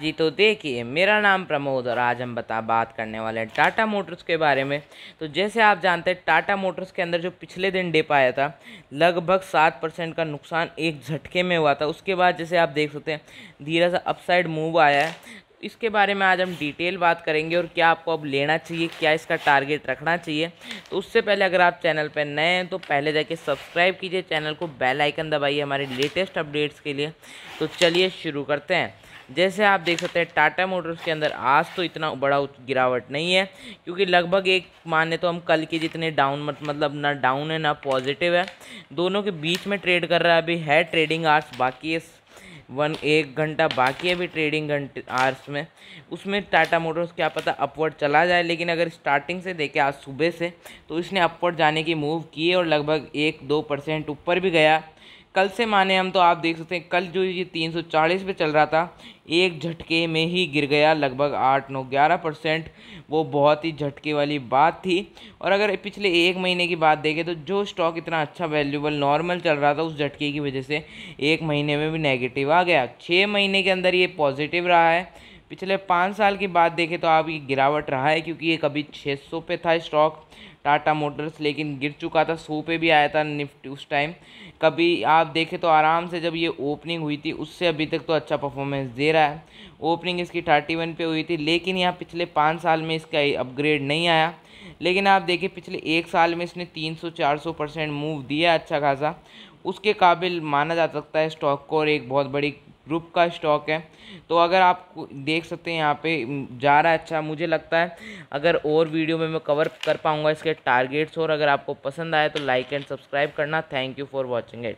जी तो देखिए मेरा नाम प्रमोद और आज हम बता बात करने वाले हैं टाटा मोटर्स के बारे में तो जैसे आप जानते हैं टाटा मोटर्स के अंदर जो पिछले दिन डिप आया था लगभग सात परसेंट का नुकसान एक झटके में हुआ था उसके बाद जैसे आप देख सकते हैं धीरे सा अपसाइड मूव आया है इसके बारे में आज हम डिटेल बात करेंगे और क्या आपको अब लेना चाहिए क्या इसका टारगेट रखना चाहिए तो उससे पहले अगर आप चैनल पर नए हैं तो पहले जाके सब्सक्राइब कीजिए चैनल को बेल आइकन दबाइए हमारे लेटेस्ट अपडेट्स के लिए तो चलिए शुरू करते हैं जैसे आप देख सकते हैं टाटा मोटर्स के अंदर आज तो इतना बड़ा गिरावट नहीं है क्योंकि लगभग एक माने तो हम कल के जितने डाउन मतलब ना डाउन है ना पॉजिटिव है दोनों के बीच में ट्रेड कर रहा है अभी है ट्रेडिंग आर्ट्स बाकी है वन एक घंटा बाकी है अभी ट्रेडिंग घंटे आर्स में उसमें टाटा मोटर्स क्या पता अपवर्ड चला जाए लेकिन अगर स्टार्टिंग से देखें आज सुबह से तो इसने अपवर्ड जाने की मूव की और लगभग एक दो परसेंट ऊपर भी गया कल से माने हम तो आप देख सकते हैं कल जो ये 340 पे चल रहा था एक झटके में ही गिर गया लगभग आठ नौ ग्यारह परसेंट वो बहुत ही झटके वाली बात थी और अगर पिछले एक महीने की बात देखें तो जो स्टॉक इतना अच्छा वैल्यूबल नॉर्मल चल रहा था उस झटके की वजह से एक महीने में भी नेगेटिव आ गया छः महीने के अंदर ये पॉजिटिव रहा है पिछले पाँच साल की बात देखें तो आप ये गिरावट रहा है क्योंकि ये कभी 600 पे था स्टॉक टाटा मोटर्स लेकिन गिर चुका था सौ पे भी आया था निफ्टी उस टाइम कभी आप देखें तो आराम से जब ये ओपनिंग हुई थी उससे अभी तक तो अच्छा परफॉर्मेंस दे रहा है ओपनिंग इसकी थर्टी वन पे हुई थी लेकिन यहाँ पिछले पाँच साल में इसका अपग्रेड नहीं आया लेकिन आप देखिए पिछले एक साल में इसने 300 सौ परसेंट मूव दिया अच्छा खासा उसके काबिल माना जा सकता है स्टॉक को और एक बहुत बड़ी ग्रुप का स्टॉक है तो अगर आप देख सकते हैं यहाँ पे जा रहा है अच्छा मुझे लगता है अगर और वीडियो में मैं कवर कर पाऊँगा इसके टारगेट्स और अगर आपको पसंद आए तो लाइक एंड सब्सक्राइब करना thank you for watching it